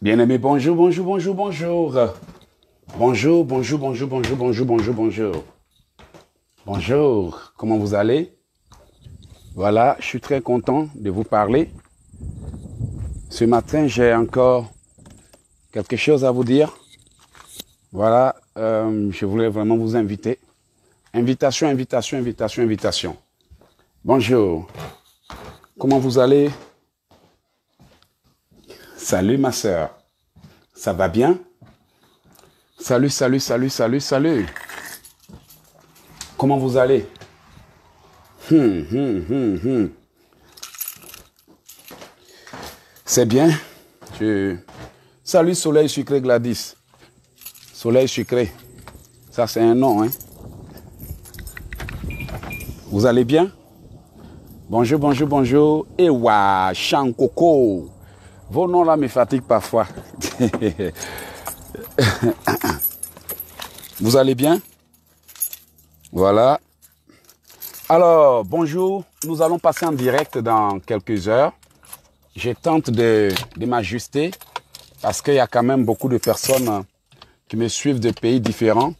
Bien-aimés, bonjour, bonjour, bonjour, bonjour. Bonjour, bonjour, bonjour, bonjour, bonjour, bonjour, bonjour. Bonjour, comment vous allez Voilà, je suis très content de vous parler. Ce matin, j'ai encore quelque chose à vous dire. Voilà, euh, je voulais vraiment vous inviter. Invitation, invitation, invitation, invitation. Bonjour, comment vous allez Salut ma sœur. Ça va bien Salut, salut, salut, salut, salut. Comment vous allez hum, hum, hum, C'est bien. Salut Soleil Sucré Gladys. Soleil Sucré. Ça c'est un nom. Hein? Vous allez bien Bonjour, bonjour, bonjour. Ewa, coco. Vos noms-là me fatiguent parfois. Vous allez bien Voilà. Alors, bonjour. Nous allons passer en direct dans quelques heures. Je tente de, m'ajuster parce qu'il y a quand même beaucoup de personnes hein, qui me suivent de pays différents.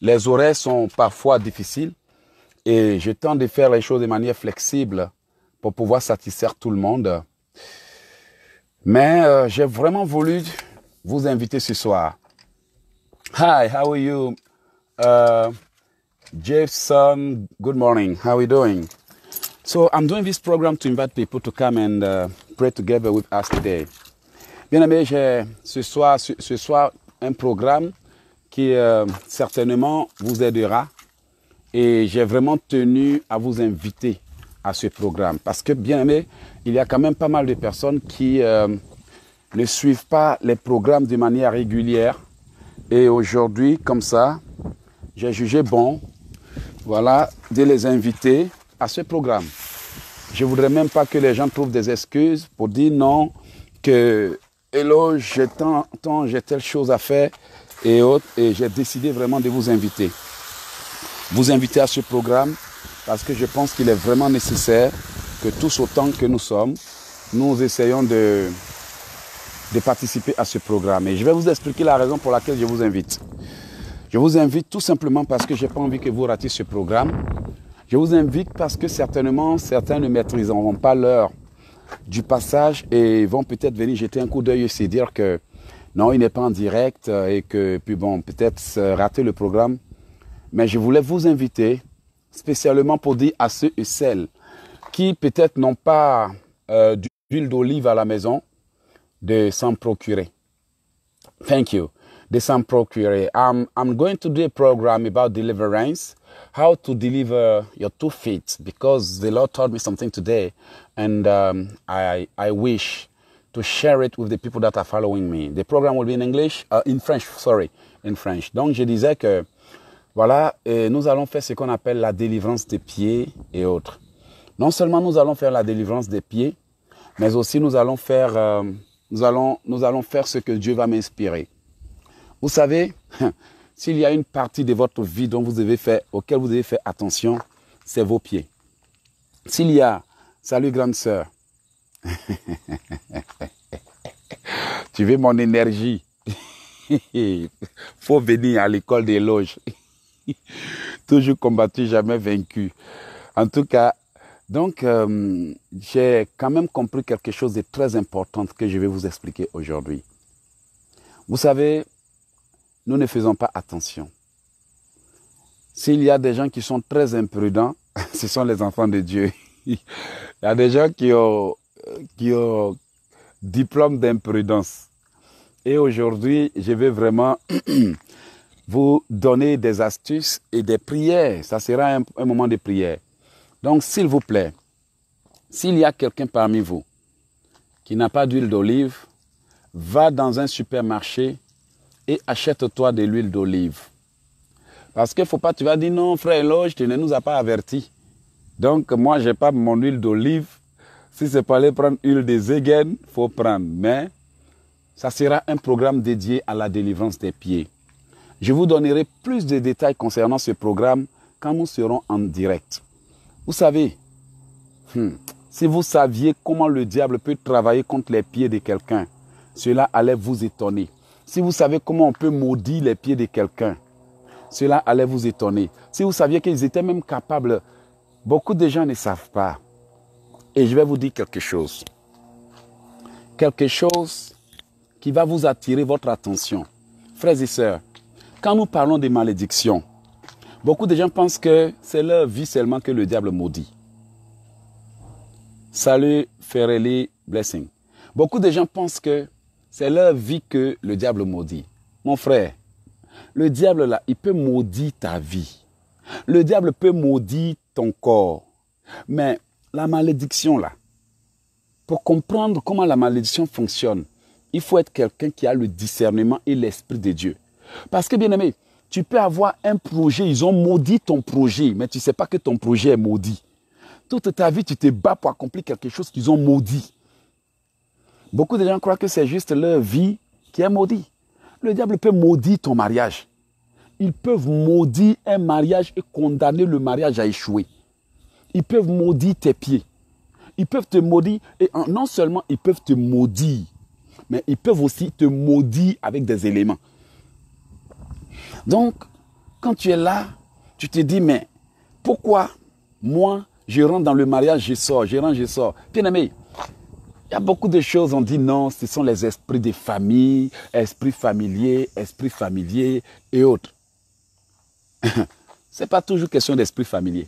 Les horaires sont parfois difficiles et je tente de faire les choses de manière flexible pour pouvoir satisfaire tout le monde. Mais euh, j'ai vraiment voulu vous inviter ce soir. Hi, how are you? Uh, Jason, good morning. How are you doing? So I'm doing this program to invite people to come and uh, pray together with us today. Bien aimé, j'ai ce soir, ce, soir un programme qui euh, certainement vous aidera et j'ai vraiment tenu à vous inviter à ce programme. Parce que, bien aimé, il y a quand même pas mal de personnes qui euh, ne suivent pas les programmes de manière régulière. Et aujourd'hui, comme ça, j'ai jugé bon, voilà, de les inviter à ce programme. Je voudrais même pas que les gens trouvent des excuses pour dire non, que hello, j'ai tant, tant j'ai telle chose à faire et autres, et j'ai décidé vraiment de vous inviter. Vous inviter à ce programme parce que je pense qu'il est vraiment nécessaire que tous autant que nous sommes, nous essayons de, de participer à ce programme. Et je vais vous expliquer la raison pour laquelle je vous invite. Je vous invite tout simplement parce que je n'ai pas envie que vous ratiez ce programme. Je vous invite parce que certainement certains ne maîtriseront pas l'heure du passage et vont peut-être venir jeter un coup d'œil et se dire que non, il n'est pas en direct euh, et que puis bon, peut-être euh, rater le programme. Mais je voulais vous inviter spécialement pour dire à ceux et celles qui peut-être n'ont pas euh, d'huile d'olive à la maison, de s'en procurer. Thank you. De s'en procurer. I'm, I'm going to do a program about deliverance, how to deliver your two feet, because the Lord taught me something today, and um, I, I wish to share it with the people that are following me. The program will be in English, uh, in French, sorry, in French. Donc je disais que voilà, nous allons faire ce qu'on appelle la délivrance des pieds et autres. Non seulement nous allons faire la délivrance des pieds, mais aussi nous allons faire, euh, nous allons, nous allons faire ce que Dieu va m'inspirer. Vous savez, s'il y a une partie de votre vie dont vous devez faire, auquel vous devez faire attention, c'est vos pieds. S'il y a, salut grande sœur, tu veux mon énergie, faut venir à l'école des loges. Toujours combattu, jamais vaincu. En tout cas, donc, euh, j'ai quand même compris quelque chose de très important que je vais vous expliquer aujourd'hui. Vous savez, nous ne faisons pas attention. S'il y a des gens qui sont très imprudents, ce sont les enfants de Dieu. Il y a des gens qui ont, qui ont diplôme d'imprudence. Et aujourd'hui, je vais vraiment vous donner des astuces et des prières. Ça sera un, moment de prière. Donc, s'il vous plaît, s'il y a quelqu'un parmi vous qui n'a pas d'huile d'olive, va dans un supermarché et achète-toi de l'huile d'olive. Parce qu'il faut pas, tu vas dire non, frère Loge, tu ne nous as pas avertis. Donc, moi, je n'ai pas mon huile d'olive. Si c'est pas aller prendre huile de il faut prendre. Mais ça sera un programme dédié à la délivrance des pieds. Je vous donnerai plus de détails concernant ce programme quand nous serons en direct. Vous savez, hmm, si vous saviez comment le diable peut travailler contre les pieds de quelqu'un, cela allait vous étonner. Si vous savez comment on peut maudire les pieds de quelqu'un, cela allait vous étonner. Si vous saviez qu'ils étaient même capables, beaucoup de gens ne savent pas. Et je vais vous dire quelque chose. Quelque chose qui va vous attirer votre attention. Frères et sœurs, quand nous parlons des malédictions, beaucoup de gens pensent que c'est leur vie seulement que le diable maudit. Salut, Ferrelli, blessing. Beaucoup de gens pensent que c'est leur vie que le diable maudit. Mon frère, le diable là, il peut maudire ta vie. Le diable peut maudire ton corps. Mais la malédiction là, pour comprendre comment la malédiction fonctionne, il faut être quelqu'un qui a le discernement et l'esprit de Dieu. Parce que, bien aimé, tu peux avoir un projet, ils ont maudit ton projet, mais tu ne sais pas que ton projet est maudit. Toute ta vie, tu te bats pour accomplir quelque chose qu'ils ont maudit. Beaucoup de gens croient que c'est juste leur vie qui est maudite. Le diable peut maudire ton mariage. Ils peuvent maudire un mariage et condamner le mariage à échouer. Ils peuvent maudire tes pieds. Ils peuvent te maudire. Et non seulement ils peuvent te maudire, mais ils peuvent aussi te maudire avec des éléments. Donc, quand tu es là, tu te dis, mais pourquoi moi, je rentre dans le mariage, je sors, je rentre, je sors. Bien aimé, il y a beaucoup de choses, on dit non, ce sont les esprits de famille, esprits familiers, esprits familiers et autres. Ce n'est pas toujours question d'esprit familier.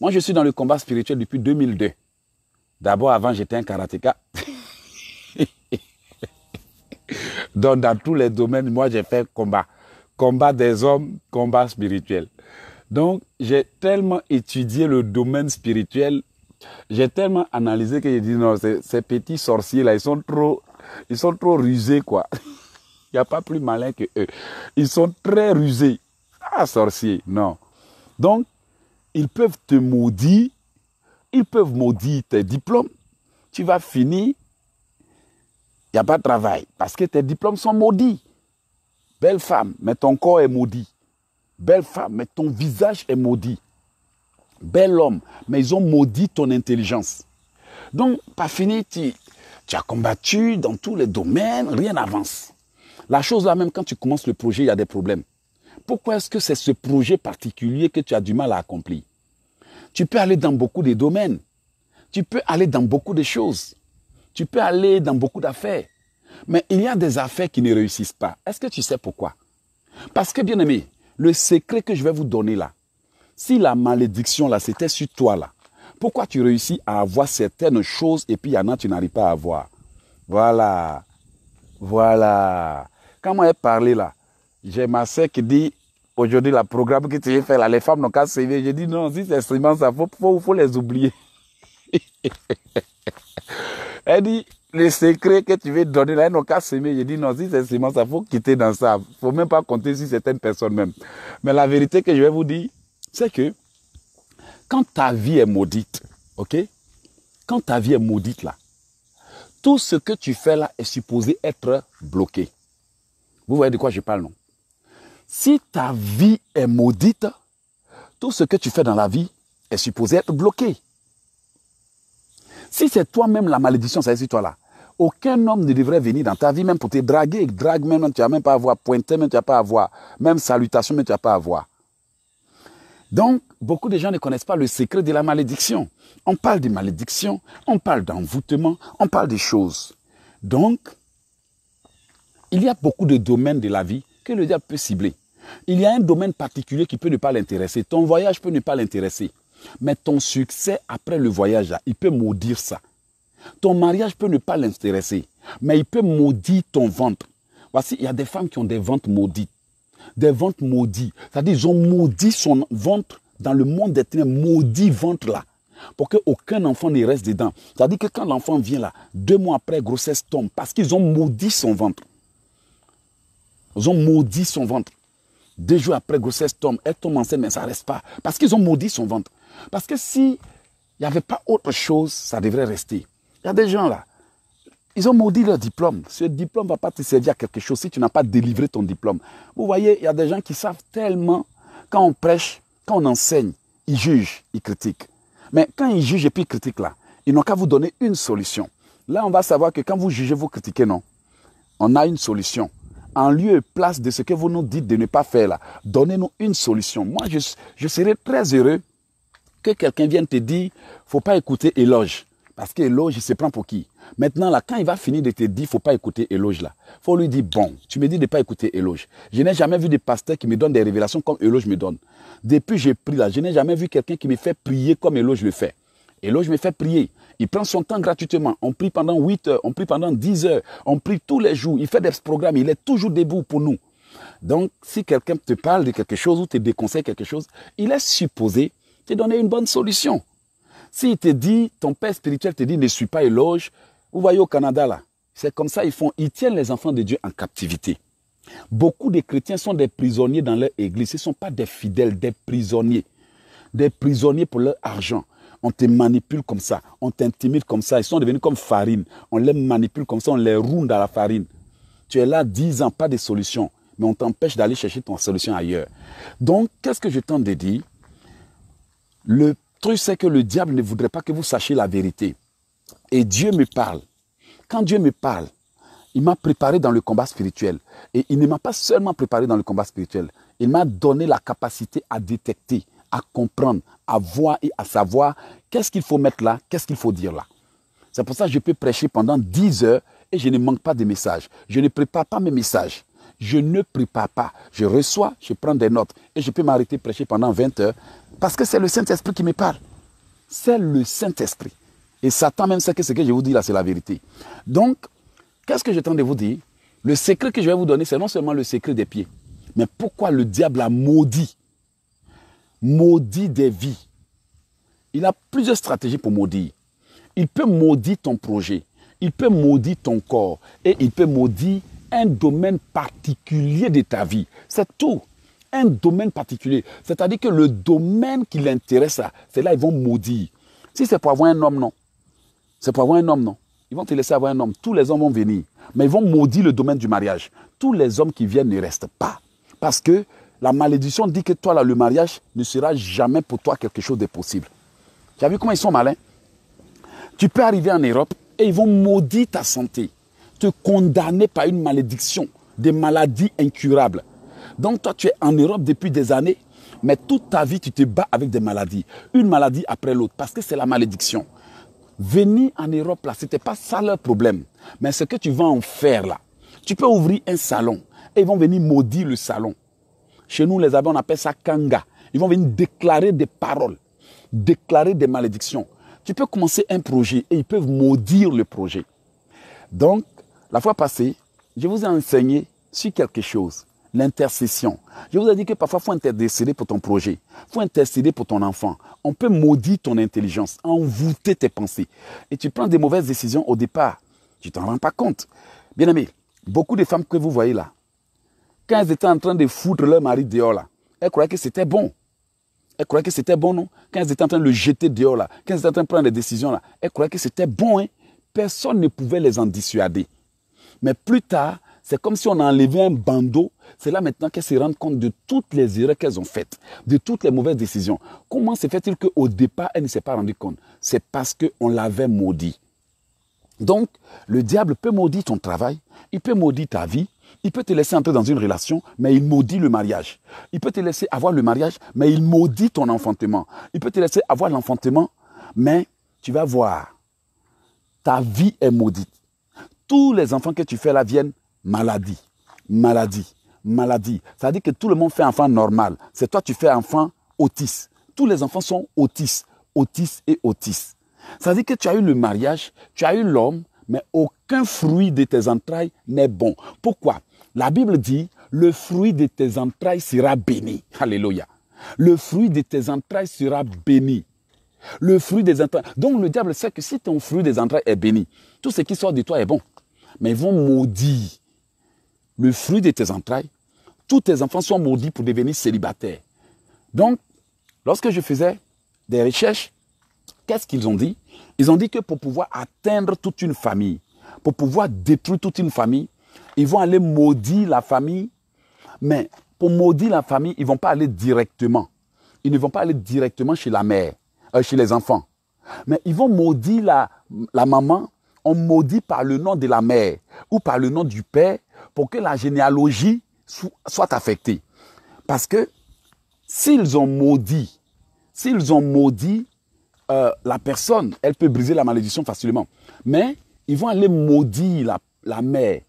Moi, je suis dans le combat spirituel depuis 2002. D'abord, avant, j'étais un karatéka. Donc, dans tous les domaines, moi, j'ai fait combat combat des hommes, combat spirituel. Donc, j'ai tellement étudié le domaine spirituel, j'ai tellement analysé que j'ai dit non, ces, petits sorciers-là, ils sont trop, ils sont trop rusés, quoi. Il n'y a pas plus malin que eux. Ils sont très rusés. Ah, sorciers, non. Donc, ils peuvent te maudire, ils peuvent maudire tes diplômes. Tu vas finir, il n'y a pas de travail parce que tes diplômes sont maudits. Belle femme, mais ton corps est maudit. Belle femme, mais ton visage est maudit. Bel homme, mais ils ont maudit ton intelligence. Donc, pas fini, tu, tu as combattu dans tous les domaines, rien n'avance. La chose là même, quand tu commences le projet, il y a des problèmes. Pourquoi est-ce que c'est ce projet particulier que tu as du mal à accomplir Tu peux aller dans beaucoup de domaines. Tu peux aller dans beaucoup de choses. Tu peux aller dans beaucoup d'affaires. Mais il y a des affaires qui ne réussissent pas. Est-ce que tu sais pourquoi Parce que, bien aimé, le secret que je vais vous donner là, si la malédiction là, c'était sur toi là, pourquoi tu réussis à avoir certaines choses et puis il y en a, tu n'arrives pas à avoir Voilà. Voilà. Quand moi, parlé là, j'ai ma sœur qui dit aujourd'hui, la programme que tu viens fait là, les femmes n'ont qu'à CV. J'ai dit non, si c'est seulement ça, il faut les oublier. Elle dit, les secrets que tu veux donner là, ils n'ont qu'à s'aimer. Je dis non, si c'est seulement ça, faut quitter dans ça. Faut même pas compter sur certaines personnes même. Mais la vérité que je vais vous dire, c'est que quand ta vie est maudite, ok? Quand ta vie est maudite là, tout ce que tu fais là est supposé être bloqué. Vous voyez de quoi je parle, non? Si ta vie est maudite, tout ce que tu fais dans la vie est supposé être bloqué. Si c'est toi-même la malédiction, c'est toi là. Aucun homme ne devrait venir dans ta vie, même pour te draguer. Drague même, tu n'as même pas à voir. Pointer, même tu n'as pas à voir. Même salutation, même tu n'as pas à voir. Donc, beaucoup de gens ne connaissent pas le secret de la malédiction. On parle de malédiction, on parle d'envoûtement, on parle des choses. Donc, il y a beaucoup de domaines de la vie que le diable peut cibler. Il y a un domaine particulier qui peut ne pas l'intéresser. Ton voyage peut ne pas l'intéresser. Mais ton succès après le voyage, il peut maudire ça. Ton mariage peut ne pas l'intéresser, mais il peut maudire ton ventre. Voici, il y a des femmes qui ont des ventres maudits, Des ventres maudits. C'est-à-dire, ils ont maudit son ventre dans le monde des ténèbres, maudit ventre là, pour qu'aucun enfant ne reste dedans. C'est-à-dire que quand l'enfant vient là, deux mois après, grossesse tombe, parce qu'ils ont maudit son ventre. Ils ont maudit son ventre. Deux jours après, grossesse tombe, elle tombe enceinte, mais ça ne reste pas, parce qu'ils ont maudit son ventre. Parce que si il n'y avait pas autre chose, ça devrait rester. Il y a des gens là, ils ont maudit leur diplôme. Ce diplôme ne va pas te servir à quelque chose si tu n'as pas délivré ton diplôme. Vous voyez, il y a des gens qui savent tellement, quand on prêche, quand on enseigne, ils jugent, ils critiquent. Mais quand ils jugent et puis ils critiquent là, ils n'ont qu'à vous donner une solution. Là, on va savoir que quand vous jugez, vous critiquez, non. On a une solution. En lieu et place de ce que vous nous dites de ne pas faire là, donnez-nous une solution. Moi, je, je serais très heureux que quelqu'un vienne te dire, faut pas écouter éloge. Parce que il se prend pour qui Maintenant, là, quand il va finir de te dire, ne faut pas écouter Eloge, là, faut lui dire, bon, tu me dis de ne pas écouter Eloge. Je n'ai jamais vu de pasteur qui me donne des révélations comme Eloge me donne. Depuis que j'ai pris là, je n'ai jamais vu quelqu'un qui me fait prier comme Eloge le fait. Eloge me fait prier. Il prend son temps gratuitement. On prie pendant 8 heures, on prie pendant 10 heures, on prie tous les jours. Il fait des programmes, il est toujours debout pour nous. Donc, si quelqu'un te parle de quelque chose ou te déconseille quelque chose, il est supposé te donner une bonne solution. S'il te dit, ton père spirituel te dit, ne suis pas éloge, vous voyez au Canada là, c'est comme ça ils font, ils tiennent les enfants de Dieu en captivité. Beaucoup de chrétiens sont des prisonniers dans leur église, ce ne sont pas des fidèles, des prisonniers. Des prisonniers pour leur argent. On te manipule comme ça, on t'intimide comme ça, ils sont devenus comme farine. On les manipule comme ça, on les roule dans la farine. Tu es là 10 ans, pas de solution, mais on t'empêche d'aller chercher ton solution ailleurs. Donc, qu'est-ce que je tente de dire le truc, c'est que le diable ne voudrait pas que vous sachiez la vérité. Et Dieu me parle. Quand Dieu me parle, il m'a préparé dans le combat spirituel. Et il ne m'a pas seulement préparé dans le combat spirituel. Il m'a donné la capacité à détecter, à comprendre, à voir et à savoir qu'est-ce qu'il faut mettre là, qu'est-ce qu'il faut dire là. C'est pour ça que je peux prêcher pendant 10 heures et je ne manque pas de messages. Je ne prépare pas mes messages. Je ne prépare pas. Je reçois, je prends des notes et je peux m'arrêter prêcher pendant 20 heures parce que c'est le Saint-Esprit qui me parle. C'est le Saint-Esprit. Et Satan même sait que ce que je vous dis là, c'est la vérité. Donc, qu'est-ce que tente de vous dire Le secret que je vais vous donner, c'est non seulement le secret des pieds, mais pourquoi le diable a maudit Maudit des vies. Il a plusieurs stratégies pour maudire. Il peut maudire ton projet, il peut maudire ton corps et il peut maudire un domaine particulier de ta vie. C'est tout un domaine particulier. C'est-à-dire que le domaine qui l'intéresse, c'est là ils vont maudire. Si c'est pour avoir un homme, non. C'est pour avoir un homme, non. Ils vont te laisser avoir un homme. Tous les hommes vont venir. Mais ils vont maudire le domaine du mariage. Tous les hommes qui viennent ne restent pas. Parce que la malédiction dit que toi, là, le mariage ne sera jamais pour toi quelque chose de possible. Tu as vu comment ils sont malins Tu peux arriver en Europe et ils vont maudire ta santé, te condamner par une malédiction, des maladies incurables. Donc toi, tu es en Europe depuis des années, mais toute ta vie, tu te bats avec des maladies, une maladie après l'autre, parce que c'est la malédiction. Venir en Europe, là, c'était pas ça leur problème. Mais ce que tu vas en faire, là, tu peux ouvrir un salon et ils vont venir maudire le salon. Chez nous, les abeilles, on appelle ça kanga. Ils vont venir déclarer des paroles, déclarer des malédictions. Tu peux commencer un projet et ils peuvent maudire le projet. Donc, la fois passée, je vous ai enseigné sur quelque chose l'intercession. Je vous ai dit que parfois, il faut intercéder pour ton projet. Il faut intercéder pour ton enfant. On peut maudire ton intelligence, envoûter tes pensées. Et tu prends des mauvaises décisions au départ. Tu t'en rends pas compte. Bien aimé, beaucoup de femmes que vous voyez là, quand elles étaient en train de foutre leur mari dehors là, elles croyaient que c'était bon. Elles croyaient que c'était bon, non Quand elles étaient en train de le jeter dehors là, quand elles étaient en train de prendre des décisions là, elles croyaient que c'était bon, hein? Personne ne pouvait les en dissuader. Mais plus tard, c'est comme si on a enlevé un bandeau. C'est là maintenant qu'elles se rendent compte de toutes les erreurs qu'elles ont faites, de toutes les mauvaises décisions. Comment se fait-il qu'au départ, elles ne s'est pas rendues compte C'est parce qu'on l'avait maudit. Donc, le diable peut maudire ton travail, il peut maudire ta vie, il peut te laisser entrer dans une relation, mais il maudit le mariage. Il peut te laisser avoir le mariage, mais il maudit ton enfantement. Il peut te laisser avoir l'enfantement, mais tu vas voir, ta vie est maudite. Tous les enfants que tu fais là viennent maladie, maladie, maladie. Ça veut dire que tout le monde fait enfant normal. C'est toi, tu fais enfant autiste. Tous les enfants sont autistes, autistes et autistes. Ça veut dire que tu as eu le mariage, tu as eu l'homme, mais aucun fruit de tes entrailles n'est bon. Pourquoi La Bible dit, le fruit de tes entrailles sera béni. Alléluia. Le fruit de tes entrailles sera béni. Le fruit des entrailles. Donc le diable sait que si ton fruit des entrailles est béni, tout ce qui sort de toi est bon. Mais ils vont maudire le fruit de tes entrailles, tous tes enfants sont maudits pour devenir célibataires. Donc, lorsque je faisais des recherches, qu'est-ce qu'ils ont dit Ils ont dit que pour pouvoir atteindre toute une famille, pour pouvoir détruire toute une famille, ils vont aller maudire la famille. Mais pour maudire la famille, ils ne vont pas aller directement. Ils ne vont pas aller directement chez la mère, euh, chez les enfants. Mais ils vont maudire la, la maman, on maudit par le nom de la mère ou par le nom du père pour que la généalogie soit affectée. Parce que s'ils ont maudit, s'ils ont maudit euh, la personne, elle peut briser la malédiction facilement. Mais ils vont aller maudire la, mère,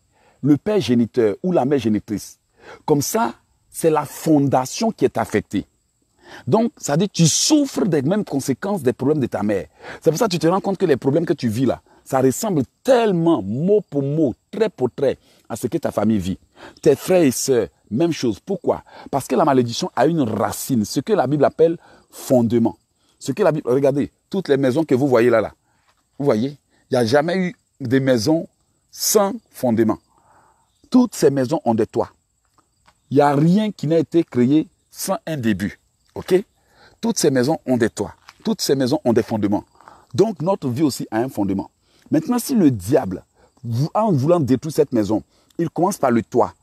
le père géniteur ou la mère génitrice. Comme ça, c'est la fondation qui est affectée. Donc, ça veut dit, tu souffres des mêmes conséquences des problèmes de ta mère. C'est pour ça que tu te rends compte que les problèmes que tu vis là, ça ressemble tellement mot pour mot, trait pour trait à ce que ta famille vit. Tes frères et sœurs, même chose. Pourquoi Parce que la malédiction a une racine, ce que la Bible appelle fondement. Ce que la Bible, regardez, toutes les maisons que vous voyez là, là, vous voyez, il n'y a jamais eu des maisons sans fondement. Toutes ces maisons ont des toits. Il n'y a rien qui n'a été créé sans un début. OK Toutes ces maisons ont des toits. Toutes ces maisons ont des fondements. Donc notre vie aussi a un fondement. Maintenant, si le diable, en voulant détruire cette maison, il commence par le toit,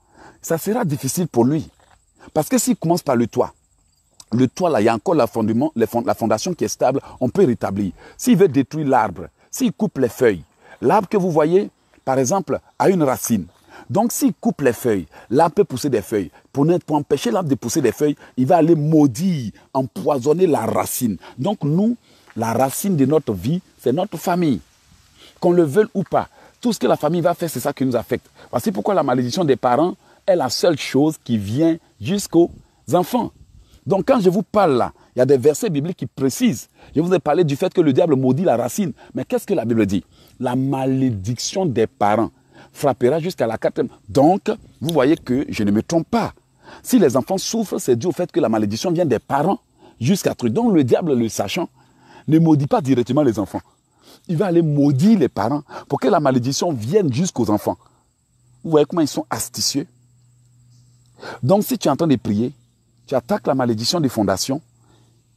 ça sera difficile pour lui. Parce que s'il commence par le toit, le toit, là, il y a encore la, fondement, la fondation qui est stable, on peut rétablir. S'il veut détruire l'arbre, s'il coupe les feuilles, l'arbre que vous voyez, par exemple, a une racine. Donc s'il coupe les feuilles, l'arbre peut pousser des feuilles. Pour, pour empêcher l'arbre de pousser des feuilles, il va aller maudire, empoisonner la racine. Donc nous, la racine de notre vie, c'est notre famille. Qu'on le veuille ou pas, tout ce que la famille va faire, c'est ça qui nous affecte. Voici pourquoi la malédiction des parents est la seule chose qui vient jusqu'aux enfants. Donc quand je vous parle là, il y a des versets bibliques qui précisent. Je vous ai parlé du fait que le diable maudit la racine. Mais qu'est-ce que la Bible dit La malédiction des parents frappera jusqu'à la quatrième. Donc, vous voyez que je ne me trompe pas. Si les enfants souffrent, c'est dû au fait que la malédiction vient des parents jusqu'à truc. Donc le diable, le sachant, ne maudit pas directement les enfants il va aller maudire les parents pour que la malédiction vienne jusqu'aux enfants. Vous voyez comment ils sont astucieux. Donc si tu es en train de prier, tu attaques la malédiction des fondations,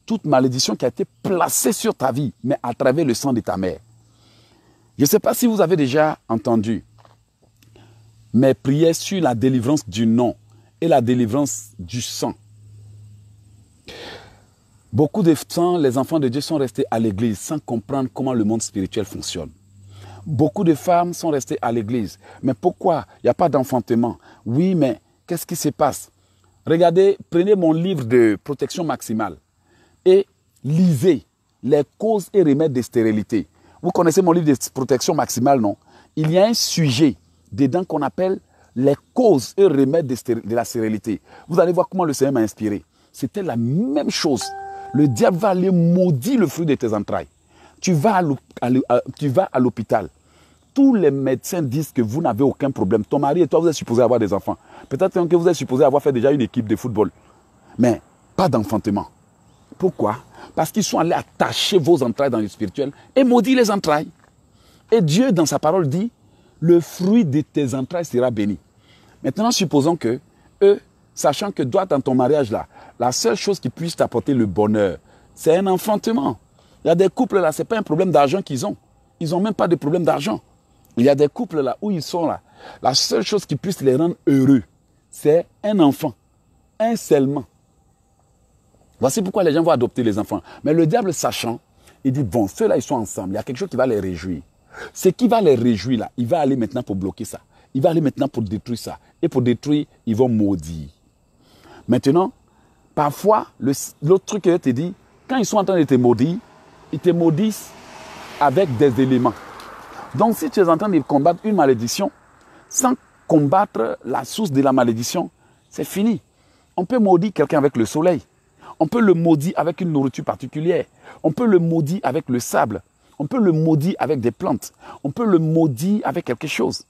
toute malédiction qui a été placée sur ta vie, mais à travers le sang de ta mère. Je ne sais pas si vous avez déjà entendu mais prier sur la délivrance du nom et la délivrance du sang. Beaucoup de temps, les enfants de Dieu sont restés à l'église sans comprendre comment le monde spirituel fonctionne. Beaucoup de femmes sont restées à l'église. Mais pourquoi Il n'y a pas d'enfantement. Oui, mais qu'est-ce qui se passe Regardez, prenez mon livre de protection maximale et lisez les causes et remèdes de stérilité. Vous connaissez mon livre de protection maximale, non Il y a un sujet dedans qu'on appelle les causes et remèdes de, la stérilité. Vous allez voir comment le Seigneur m'a inspiré. C'était la même chose le diable va aller maudire le fruit de tes entrailles. Tu vas à l'hôpital. Tous les médecins disent que vous n'avez aucun problème. Ton mari et toi, vous êtes supposés avoir des enfants. Peut-être que vous êtes supposés avoir fait déjà une équipe de football. Mais pas d'enfantement. Pourquoi Parce qu'ils sont allés attacher vos entrailles dans le spirituel et maudire les entrailles. Et Dieu, dans sa parole, dit, le fruit de tes entrailles sera béni. Maintenant, supposons que eux, sachant que toi, dans ton mariage là, la seule chose qui puisse t'apporter le bonheur, c'est un enfantement. Il y a des couples là, c'est pas un problème d'argent qu'ils ont. Ils n'ont même pas de problème d'argent. Il y a des couples là où ils sont là. La seule chose qui puisse les rendre heureux, c'est un enfant. Un seulement. Voici pourquoi les gens vont adopter les enfants. Mais le diable, sachant, il dit, bon, ceux-là, ils sont ensemble. Il y a quelque chose qui va les réjouir. Ce qui va les réjouir là, il va aller maintenant pour bloquer ça. Il va aller maintenant pour détruire ça. Et pour détruire, ils vont maudire. Maintenant, parfois, l'autre truc je te dis, quand ils sont en train de te maudire, ils te maudissent avec des éléments. Donc, si tu es en train de combattre une malédiction, sans combattre la source de la malédiction, c'est fini. On peut maudire quelqu'un avec le soleil. On peut le maudire avec une nourriture particulière. On peut le maudire avec le sable. On peut le maudire avec des plantes. On peut le maudire avec quelque chose.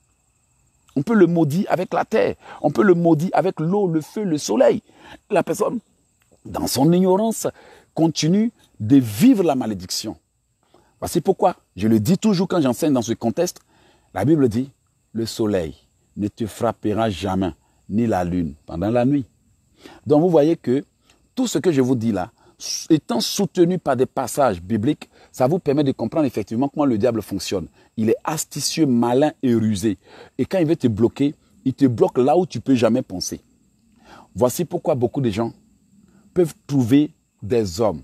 On peut le maudire avec la terre. On peut le maudire avec l'eau, le feu, le soleil. La personne, dans son ignorance, continue de vivre la malédiction. Voici bah, pourquoi je le dis toujours quand j'enseigne dans ce contexte. La Bible dit, le soleil ne te frappera jamais, ni la lune pendant la nuit. Donc vous voyez que tout ce que je vous dis là, étant soutenu par des passages bibliques, ça vous permet de comprendre effectivement comment le diable fonctionne. Il est astucieux, malin et rusé. Et quand il veut te bloquer, il te bloque là où tu peux jamais penser. Voici pourquoi beaucoup de gens peuvent trouver des hommes,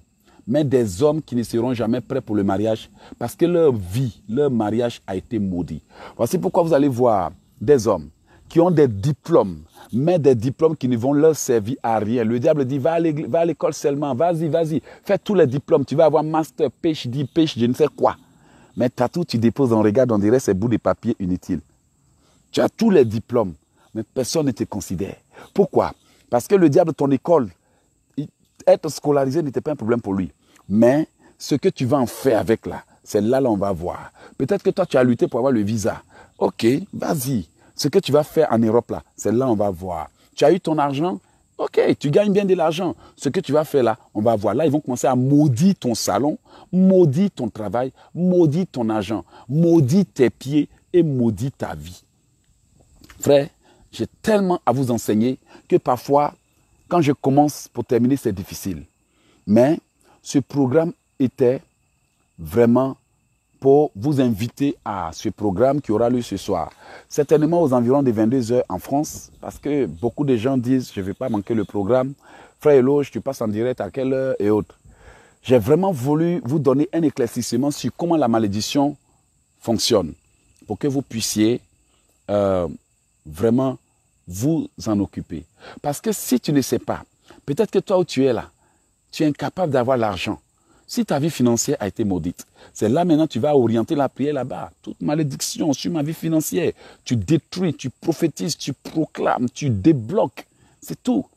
mais des hommes qui ne seront jamais prêts pour le mariage parce que leur vie, leur mariage a été maudit. Voici pourquoi vous allez voir des hommes qui ont des diplômes, mais des diplômes qui ne vont leur servir à rien. Le diable dit, va à l'école seulement, vas-y, vas-y, fais tous les diplômes, tu vas avoir master, PhD, pêche je ne sais quoi. Mais as tout, tu déposes, on regard, on dirait ces bouts de papier inutiles. Tu as tous les diplômes, mais personne ne te considère. Pourquoi Parce que le diable, ton école, être scolarisé n'était pas un problème pour lui. Mais ce que tu vas en faire avec là, c'est là, là on va voir. Peut-être que toi, tu as lutté pour avoir le visa. Ok, vas-y. Ce que tu vas faire en Europe là, c'est là on va voir. Tu as eu ton argent, ok, tu gagnes bien de l'argent. Ce que tu vas faire là, on va voir. Là, ils vont commencer à maudire ton salon, maudire ton travail, maudire ton argent, maudire tes pieds et maudire ta vie. Frère, j'ai tellement à vous enseigner que parfois, quand je commence pour terminer, c'est difficile. Mais ce programme était vraiment pour vous inviter à ce programme qui aura lieu ce soir. Certainement aux environs de 22h en France, parce que beaucoup de gens disent je ne vais pas manquer le programme. Frère Eloge, tu passes en direct à quelle heure et autres. J'ai vraiment voulu vous donner un éclaircissement sur comment la malédiction fonctionne, pour que vous puissiez euh, vraiment vous en occuper. Parce que si tu ne sais pas, peut-être que toi où tu es là, tu es incapable d'avoir l'argent. Si ta vie financière a été maudite, c'est là maintenant tu vas orienter la prière là-bas. Toute malédiction sur ma vie financière, tu détruis, tu prophétises, tu proclames, tu débloques. C'est tout.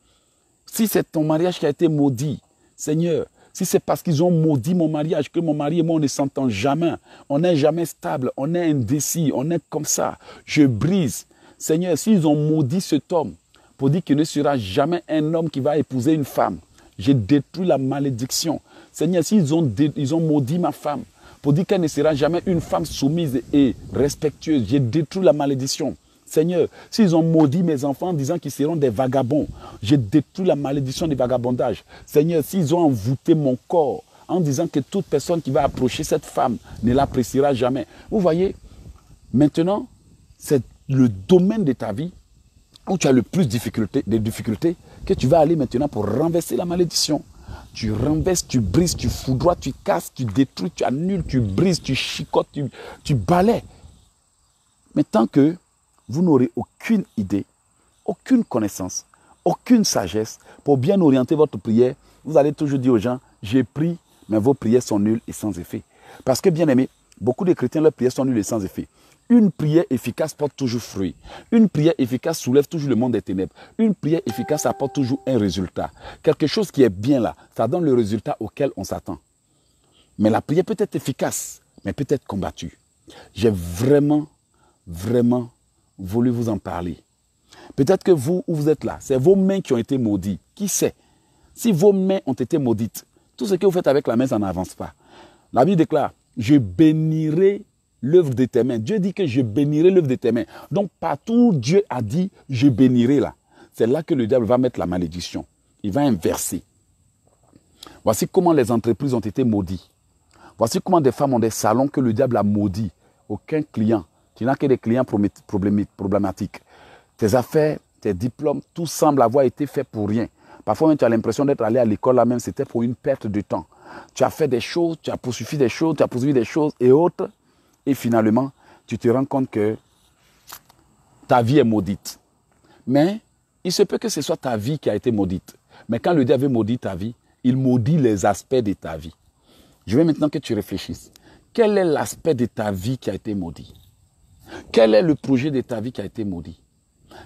Si c'est ton mariage qui a été maudit, Seigneur, si c'est parce qu'ils ont maudit mon mariage, que mon mari et moi, on ne s'entend jamais, on n'est jamais stable, on est indécis, on est comme ça, je brise. Seigneur, s'ils ont maudit cet homme pour dire qu'il ne sera jamais un homme qui va épouser une femme, je détruis la malédiction. Seigneur, s'ils ont, ils ont maudit ma femme pour dire qu'elle ne sera jamais une femme soumise et respectueuse, j'ai détruit la malédiction. Seigneur, s'ils ont maudit mes enfants en disant qu'ils seront des vagabonds, j'ai détruit la malédiction des vagabondages. Seigneur, s'ils ont envoûté mon corps en disant que toute personne qui va approcher cette femme ne l'appréciera jamais. Vous voyez, maintenant, c'est le domaine de ta vie où tu as le plus de difficultés que tu vas aller maintenant pour renverser la malédiction tu renverses, tu brises, tu foudroies, tu casses, tu détruis, tu annules, tu brises, tu chicotes, tu, balais. Mais tant que vous n'aurez aucune idée, aucune connaissance, aucune sagesse pour bien orienter votre prière, vous allez toujours dire aux gens, j'ai pris, mais vos prières sont nulles et sans effet. Parce que, bien aimé, Beaucoup de chrétiens, leurs prières sont nulles sans effet. Une prière efficace porte toujours fruit. Une prière efficace soulève toujours le monde des ténèbres. Une prière efficace apporte toujours un résultat. Quelque chose qui est bien là, ça donne le résultat auquel on s'attend. Mais la prière peut être efficace, mais peut être combattue. J'ai vraiment, vraiment voulu vous en parler. Peut-être que vous, où vous êtes là, c'est vos mains qui ont été maudites. Qui sait Si vos mains ont été maudites, tout ce que vous faites avec la main, ça n'avance pas. La Bible déclare, je bénirai l'œuvre de tes mains. Dieu dit que je bénirai l'œuvre de tes mains. Donc partout Dieu a dit, je bénirai là. C'est là que le diable va mettre la malédiction. Il va inverser. Voici comment les entreprises ont été maudites. Voici comment des femmes ont des salons que le diable a maudits. Aucun client. Tu n'as que des clients problématiques. Tes affaires, tes diplômes, tout semble avoir été fait pour rien. Parfois, tu as l'impression d'être allé à l'école là même, c'était pour une perte de temps tu as fait des choses, tu as poursuivi des choses, tu as poursuivi des choses et autres. Et finalement, tu te rends compte que ta vie est maudite. Mais il se peut que ce soit ta vie qui a été maudite. Mais quand le diable maudit ta vie, il maudit les aspects de ta vie. Je veux maintenant que tu réfléchisses. Quel est l'aspect de ta vie qui a été maudit Quel est le projet de ta vie qui a été maudit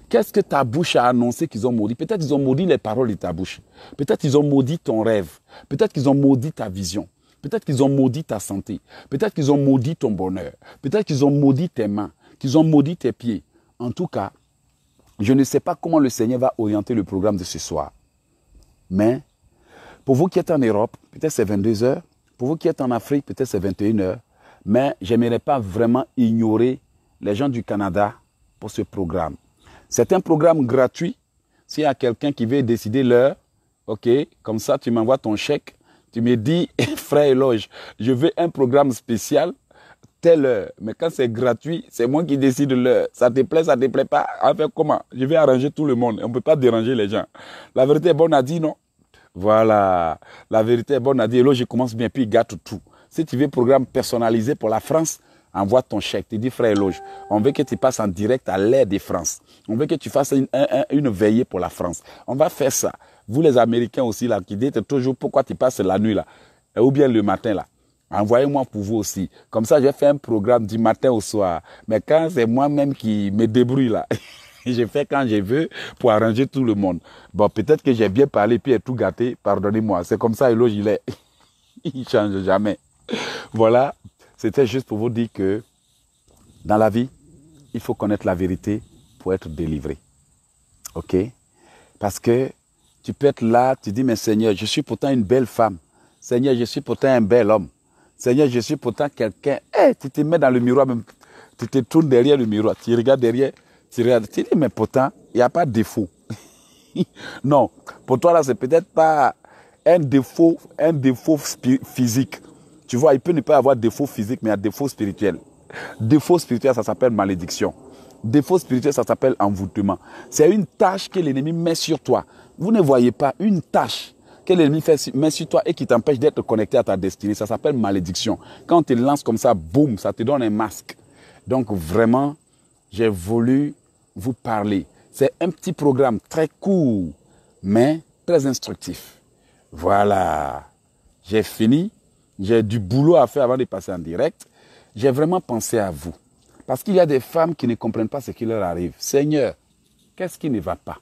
Qu'est-ce que ta bouche a annoncé qu'ils ont maudit Peut-être qu'ils ont maudit les paroles de ta bouche. Peut-être qu'ils ont maudit ton rêve. Peut-être qu'ils ont maudit ta vision. Peut-être qu'ils ont maudit ta santé. Peut-être qu'ils ont maudit ton bonheur. Peut-être qu'ils ont maudit tes mains. Qu'ils ont maudit tes pieds. En tout cas, je ne sais pas comment le Seigneur va orienter le programme de ce soir. Mais pour vous qui êtes en Europe, peut-être c'est 22 heures. Pour vous qui êtes en Afrique, peut-être c'est 21 heures. Mais je j'aimerais pas vraiment ignorer les gens du Canada pour ce programme. C'est un programme gratuit. S'il y a quelqu'un qui veut décider l'heure, ok, comme ça tu m'envoies ton chèque, tu me dis, eh, frère éloge, je veux un programme spécial, telle heure. Mais quand c'est gratuit, c'est moi qui décide l'heure. Ça te plaît, ça te plaît pas. Avec comment Je vais arranger tout le monde. On ne peut pas déranger les gens. La vérité est bonne à dire, non Voilà. La vérité est bonne à dire. Eloge, je commence bien, puis gâte tout. Si tu veux un programme personnalisé pour la France, envoie ton chèque, tu dis frère Eloge, on veut que tu passes en direct à l'air de France. On veut que tu fasses une, veillée pour la France. On va faire ça. Vous les Américains aussi là, qui dites toujours pourquoi tu passes la nuit là, ou bien le matin là. Envoyez-moi pour vous aussi. Comme ça, je fait un programme du matin au soir. Mais quand c'est moi-même qui me débrouille là, je fais quand je veux pour arranger tout le monde. Bon, peut-être que j'ai bien parlé puis j'ai tout gâté, pardonnez-moi. C'est comme ça, Eloge, il est. il change jamais. Voilà c'était juste pour vous dire que dans la vie, il faut connaître la vérité pour être délivré. OK Parce que tu peux être là, tu dis, mais Seigneur, je suis pourtant une belle femme. Seigneur, je suis pourtant un bel homme. Seigneur, je suis pourtant quelqu'un. Hey, eh, tu te mets dans le miroir, tu te tournes derrière le miroir, tu regardes derrière, tu regardes, tu dis, mais pourtant, il n'y a pas de défaut. non, pour toi, là, c'est peut-être pas un défaut, un défaut physique. Tu vois, il peut ne pas avoir défaut physique, mais il y a défaut spirituel. Défaut spirituel, ça s'appelle malédiction. Défaut spirituel, ça s'appelle envoûtement. C'est une tâche que l'ennemi met sur toi. Vous ne voyez pas une tâche que l'ennemi met sur toi et qui t'empêche d'être connecté à ta destinée. Ça s'appelle malédiction. Quand il lance comme ça, boum, ça te donne un masque. Donc vraiment, j'ai voulu vous parler. C'est un petit programme très court, mais très instructif. Voilà, j'ai fini. J'ai du boulot à faire avant de passer en direct. J'ai vraiment pensé à vous. Parce qu'il y a des femmes qui ne comprennent pas ce qui leur arrive. Seigneur, qu'est-ce qui ne va pas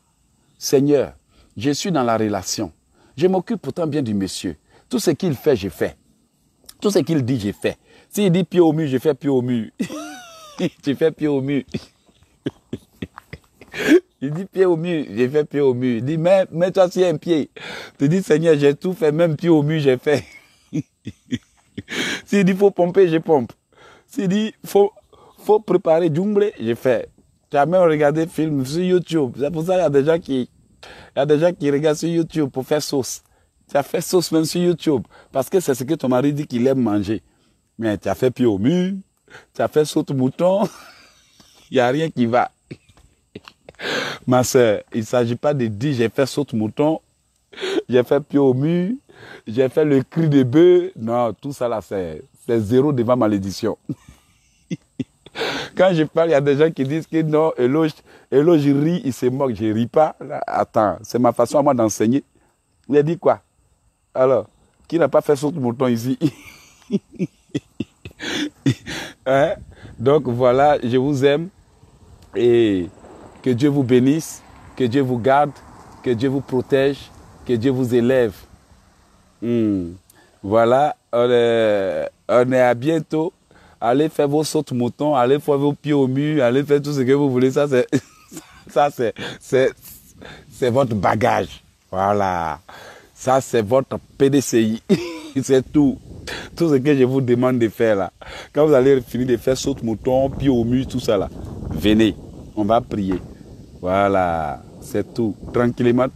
Seigneur, je suis dans la relation. Je m'occupe pourtant bien du monsieur. Tout ce qu'il fait, je fais. Tout ce qu'il dit, je fais. S'il dit pied au mur, je fais pied au mur. Tu fais pied au mur. Il dit pied au mur, j'ai fait pied au mur. Il dit, mets-toi sur un pied. Tu dis, Seigneur, j'ai tout fait, même pied au mur, j'ai fait. S'il dit faut pomper, je pompe. S'il dit faut, faut préparer d'oumbre, je fais. Tu as même regardé film sur YouTube. C'est pour ça qu'il y a des gens qui, y a des gens qui regardent sur YouTube pour faire sauce. Tu as fait sauce même sur YouTube. Parce que c'est ce que ton mari dit qu'il aime manger. Mais tu as fait pied au mur. Tu as fait saute mouton. Il n'y a rien qui va. Ma soeur, il ne s'agit pas de dire j'ai fait saute mouton. J'ai fait pied au mur j'ai fait le cri de bœuf. Non, tout ça là, c'est zéro devant malédiction. Quand je parle, il y a des gens qui disent que non, éloge, rit, il se moque, je ris pas. attends, c'est ma façon à moi d'enseigner. Il a dit quoi Alors, qui n'a pas fait saut mouton ici hein? Donc voilà, je vous aime et que Dieu vous bénisse, que Dieu vous garde, que Dieu vous protège, que Dieu vous élève. Hmm. Voilà, on est, à bientôt. Allez faire vos sautes moutons, allez faire vos pieds au mur, allez faire tout ce que vous voulez. Ça, c'est, ça, c'est, c'est, votre bagage. Voilà. Ça, c'est votre PDCI. c'est tout. Tout ce que je vous demande de faire là. Quand vous allez finir de faire saute mouton, pieds au mur, tout ça là, venez. On va prier. Voilà. C'est tout. Tranquillement.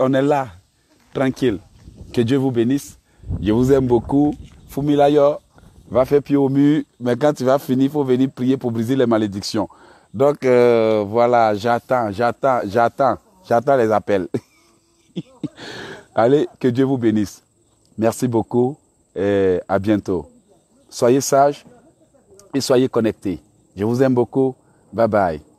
On est là. Tranquille. Que Dieu vous bénisse. Je vous aime beaucoup. Fumilayo, va faire pied au mur. Mais quand tu vas finir, il faut venir prier pour briser les malédictions. Donc euh, voilà, j'attends, j'attends, j'attends, j'attends les appels. Allez, que Dieu vous bénisse. Merci beaucoup et à bientôt. Soyez sages et soyez connectés. Je vous aime beaucoup. Bye bye.